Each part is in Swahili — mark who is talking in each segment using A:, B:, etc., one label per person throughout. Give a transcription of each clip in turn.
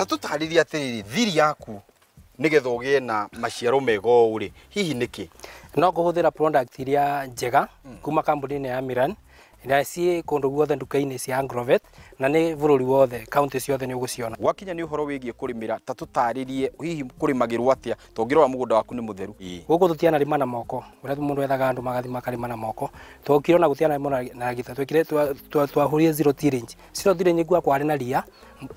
A: ta tå tarä atä thiri yaku nä getha å gä e na maciaro mega å rä hihi nä kä
B: no ngå hå thä ra iria njega hmm. kuma kambuni ya miran mm na ciä kundu guothe nduka-inä cia Agrovet na ni bå rå ri wothe kauntä ciothe nä å gå ciona gwakinya nä å horo wä ta
A: tå hihi kå rä magä rwo atä waku ni mutheru
B: theru tutiana kå na moko å mundu a må ethaga andå magathi makarä ma na moko twokire na gutiana mona na gita tokire rire ngu akwarä zero ria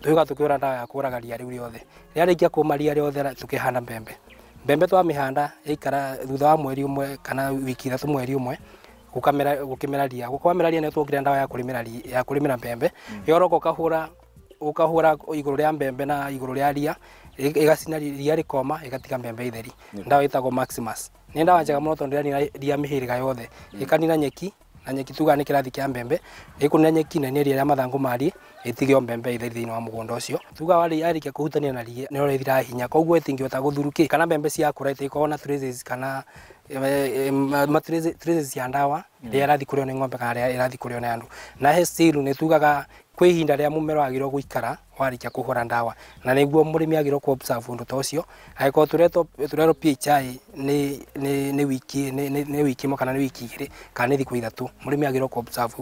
B: tå ga tå kä å ra ndawa ya kå ria rä u rä othe rä a rä kia ria rä othe tå kä handa mbembe mbembe twamä handa ikara thutha wa mweri umwe kana wiki ithatå mweri umwe gukamera gukimera ria gukwamera ria netwokire ndawa ya kulimira ya kulimira mbembe mm. yoroko kahura ukahura iguru ria mbembe na iguru ria ria igacina ria rikoma igatiga mbembe itheri ndawa itago maximus ni ndawa njega muno tondu ria ria mihiriga yothe ikanina mm. nyeki na nyeki tuga ni kirathi rathi mbembe ä kå nyeki na nä ria rä mathangå mariä ä mbembe itheri thini wa må ucio tuga wali ari ke kuhutania na ria ni ora ithira hinya koguo ä tingä hota kana mbembe ciakå ra itä ikorwo kana matrezes ya ndawa mm. rä arathi kå rä o nä ng'ombe kana rä arathi kå rä o nä andå na nä tugaga kwä ihinda rä a må mera wagä guikara warä kia hå ndawa na nä guo må rä mi agä rwo å ndå ta å cio agä korwo tå rerwo nä wiki kana nä wiki igä rä kana nä thikå ithatå må rä mi agä rwo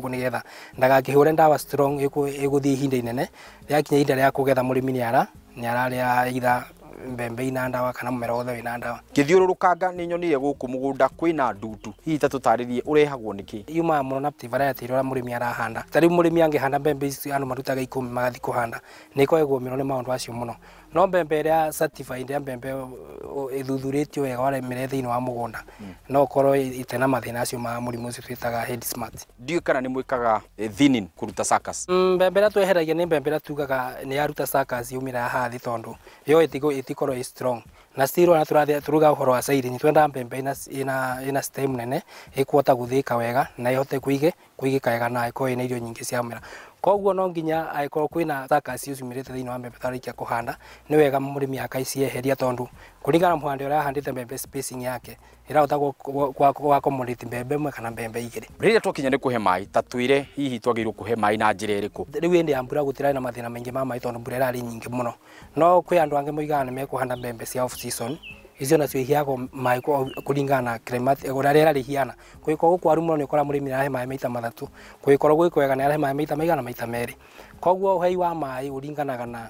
B: guo nä getha ndagakä hå re ndawa ä gå thiä ihinda inene rä akinya ihinda rä a kå getha må rä mi nä ara nä ararä a mbembe ina ndawa kana mumera wothe wina ndawa
A: githiururukanga ni nyonire guku mugunda kwina ndutu hihi ta tutaririe urehagwo niki
B: yuma muno na variety ria murimi arahanda tariu murimi angihanda mbembe ici anu marutaga ikumi magathi kuhanda ni koegwo miro ni maundu acio muno no mbembe ĩrĩa certified ya mbembe ĩthuthurĩtio wega waremere thĩinĩ wa mũgũnda no ũkorwo itena mathĩna acio ma mũrimũ ũcio twĩtaga head smart
A: ndiũĩ kana nĩ mwĩkaga eh, thinning kũruta suckers
B: mm, mbembe ĩrĩa tweheragia nĩ mbembe ĩrĩa tugaga nĩ yaruta suckers yaumĩra haha thĩ tondũ yo ĩtikorwo ĩ strong na still na tũrathia turuga uhoro wa sairi nĩtwendaga mbembe ĩna ina ina stem nene ĩkũhota guthika wega na ĩhote kuige kuige kaega na ĩkorwo ĩna irio cia ciamera koguo no nginya kwina kwĩna suckers ciumĩrĩte thĩinĩ wa mbembe tarĩkia kuhanda ni wega murimi akaicieheria tondũ kũringana na mũhande ũrĩa ahandĩte mbembe spacing yake ĩrahota gwakomodate mbembe mwe kana mbembe igĩrĩ
A: rĩrĩa twakinya nĩ kũhe maĩ ta twĩre hihi twagĩrĩirwo kuhe mai na njĩra ĩrĩkũ rĩu
B: hĩndĩ ya mbura gũtirarĩ na mathina maingĩ ma maĩ tondũ mbura ĩrarĩ nyingĩ mũno no kwĩ andu angĩ moigaga ni mekuhanda mbembe cia off season icio nacio iheagwo maä kå na å rä a rä era rä hiana kwä korwo gå kwaru må no nä å kora må rä mi nä arahe maä maita mathatũ kwä korwo gwä kwega nä arahe maä maita maigana maita merä koguo uhei wa maä å ringanaga na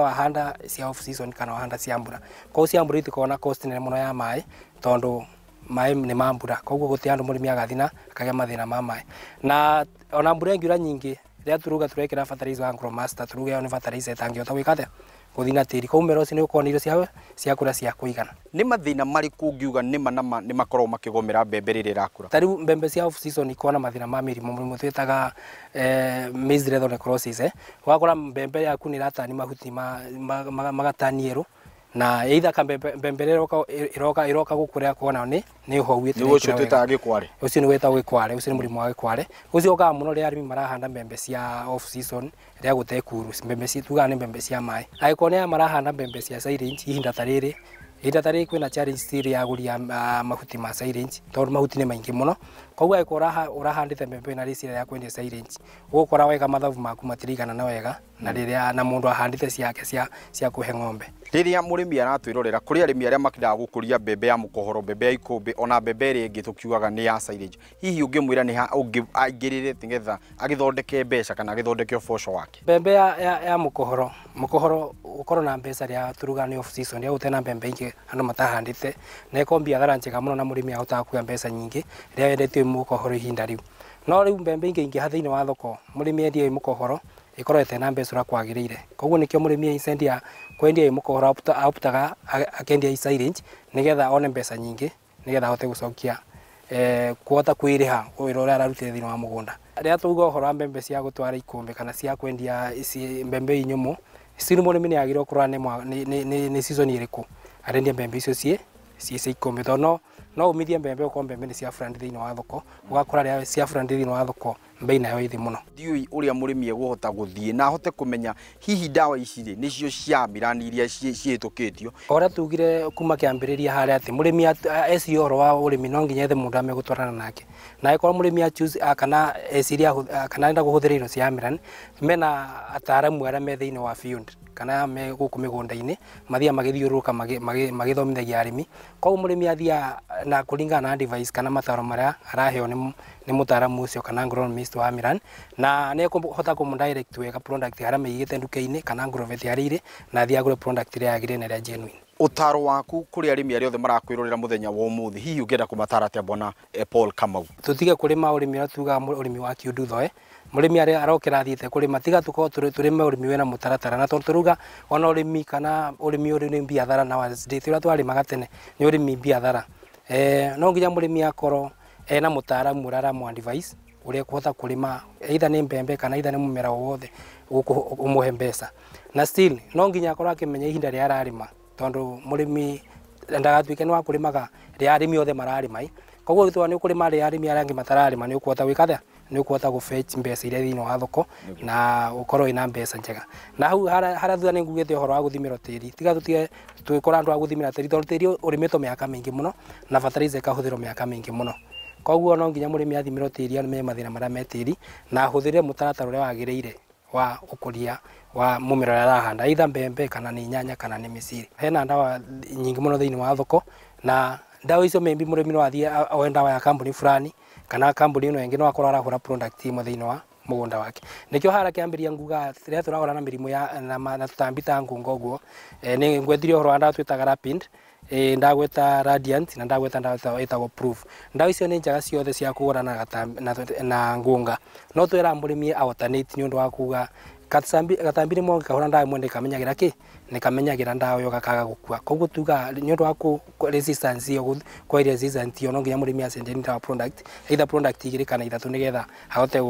B: wa handa cia off season kana wahanda cia mbura koguo cia mbura itikoragwo na cost nene må no ya maä tondå maä nä ma mbura koguo gå tä andå må rä mi agathi na akagä mathä na ma maä na ona mbura ä ngiura nyingä rä a turuga tå rekä ra turuge ä yo nä ĩtangĩhota gwä ka atä guthina tiri kau mero ucio nigukorwo ni irio cia ciakura cia kuigana
A: ni mathina mariku ngiuga ni manama ni makoro makigomera mbembe riri rakura tari
B: mbembe cia off season na mathina ma mirimo murimu twitaga eh, maize rethonecrosis eh. wakora mbembe yaku ni ratani mahuti magatani ma, ma, ma, ma, ma, ma, ma, ma, ma, na eitha ka iroka iroka gukurea kuona ni ni uhowie ni ucio twita gikware ucio ni weta gikware ucio ni murimo wa gikware ucio ukaga muno ria arimi marahanda mbembe cia off season ria gute kuru mbembe cia tuga ni mbembe cia mai ai kone ya marahanda mbembe cia silage ihinda tariri ihinda tariri kwina challenge still ya guria mahuti ma silage tondu mahuti ni maingi muno koguo agikora urahandite mbembe na ri ricira ya kwendia silage ugukora wega mathavu maku matirigana na wega na riria na mundu ahandite ciake cia cia kuhe
A: ng'ombe riria murimi aratwirorera kuri arimi aria makidaga gukuria mbembe ya mukohoro mbembe ya ikumbi ona mbembe iria ingi tukiugaga ni ya silage hihi ungimwira ni ha aingirire tingetha agithondeke mbeca kana agithondeke uboco wake
B: mbembe ya, ya, ya mukohoro mukohoro gukorwo na mbeca ria turuga ni off season ria gutena mbembe ingi andu matahandite na ikombia thara njega muno na murimi ahotaga kuga mbeca nyingi ria wendetio mukohoro ihinda riu no riu mbembe ingi ingiha thiini wa thoko murimi endie mukohoro ikorwo na mbeca uria kwagiriire koguo nikio murimi aicendia kwendia imukora aputaga akendia i nigetha one mbeca nyingi nigetha hote gucokia eh kuota kwiriha wira uria ararutire thiini wa mugunda ria tuga uhoro wa mbembe cia gutwara ikumbi kana cia kwendia ici mbembe inyumu cini murimi ni agirwo kurora ni ni ni season iriku arendia mbembe icio cie cie cia ikũmi tondũ no no umithie mbembe ũkorwo mbembe nĩ cia friend thĩinĩ wa thoko ũgakora ria cia friend thĩinĩ wa thoko mbei ya ithi muno
A: ndiui uria murimi eguhota guthie na hote kumenya hihi dawa ici ri nicio cia mirani iria ciitukitio
B: ora tugire kuma kiambiriria haria ati murimi eci oro wa urimi no nginya ethe mundu gutwarana nake na ikora murimi achuse kana eciria kana nda guhuthira indo cia mirani mena ataaramu aria me thiini wa field kana me guku migunda-ini mathia magithiururuka magithomithagia arimi koguo murimi athia na kuringana na device kana mataro maria araheo ni nä må taramu å cio kana agronomist wa miran na nä ekå hota kå må wega product harä a mä igä te ndukä-inä kana ngroveti harä irä na thiä agå re product rä yagä rä na rä a genuine
A: utaro waku kuri mi aria othe marakwirorera muthenya wa umuthi hihi ungienda kumatara atia bona e, eh, Paul Kamau
B: tutige kurima urimi uria tuga mi wa kiundu thoe murimi aria arokira thiite ma tiga tukorwo turime urimi mi mutaratara na na tondu turuga ona mi kana urimi uri ni biathara na wa ndithira twarimaga tene ni urimi biathara eh no nginya mi akoro ena mutaramu muraramwa advice uri kuhota kurima either ni mbembe kana either ni mumera wothe umuhe mbeca na still no nginya akorwo akimenya ihinda ri ararima tondu murimi ndagatuike ni wa ri arimi othe mararima koguo gitwa ni ukurima ri arimi aria angi matararima ni ukuhota gwikatha ni ukuhota gufetch mbeca iria thiini wa thoko na ukorwo ina mbesa njega na hu haria thutha ni ngugite uhoro wa guthimira tiri tiga tutige tuikora andu a guthimira tiri tondu tiri urimitwo miaka mingi muno na fertilizer ikahuthirwo miaka mingi muno koguo no nginya mũrĩmi athimirwo tĩri me mathina mara metiri na huthire mũtaratara ũrĩa wagĩrĩire wa ukuria wa mũmera ya rahanda either mbembe kana ni nyanya kana ni misiri Hena ndawa nyingi mũno thini wa thoko na ndawa icio maybe mũrĩmi no athiĩ oe wa ya fulani kana kambuni ino ĩngĩ no akorwo hura product imwe thini wa mugunda wake nikio hara kiambiria nguga rä turahora na mirimu ya na tutambi ta ngunga guo e, ni ngwethire horo anda twitaga rapid e, ndagweta radiant na ndagweta itagwo proof ndawa icio ni njega ciothe cia kugura na na ngunga no twira murimi alternate ni undu wa kuga gatambi rä mongi kahå ra ndawa imwe nä kamenyagä ra kä nä yo gakaga gå kua koguo tuga nä å ndå wa resistance yo no nginya må rä mi acenjani ndawa either product igire kana ithatu nigetha getha ahote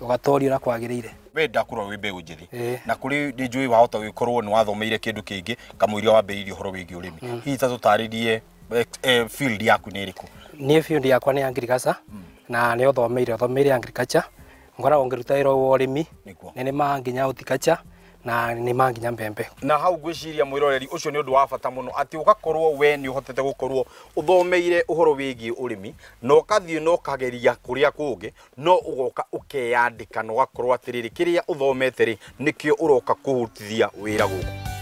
B: ũgatoorio ũrĩa kwagĩrĩire
A: wenda kũrora wĩ mbeũ njĩthĩ na kũrĩ njui wa wahota gũkorwo ni wathomeire kingi kĩngĩ wa wambĩrĩirie ũhoro wĩgiĩ urimi mm. hihi ta tũtarĩrie eh, eh, field yaku nĩ ĩrĩkũ
B: niĩ field yakwa nĩ agriculture mm. na ni ũthomeire ũthomeire agriculture ngora ngĩruta wĩra wa ni ni ma nginya horticulture na nä manginya mbembe
A: na hau ngwä ciria mwä roreri å cio nä å ndå wa bata må no atä å gakorwo we nä å hotete gå korwo å thomeire å horo wä giä å rä mi na å kathiä na å kageria kå rä a kå ngä no å goka å keyandä ka na å gakorwo atä rä rä kä rä a å thomete rä nä kä o å roka kå hutithia wä ra gå kå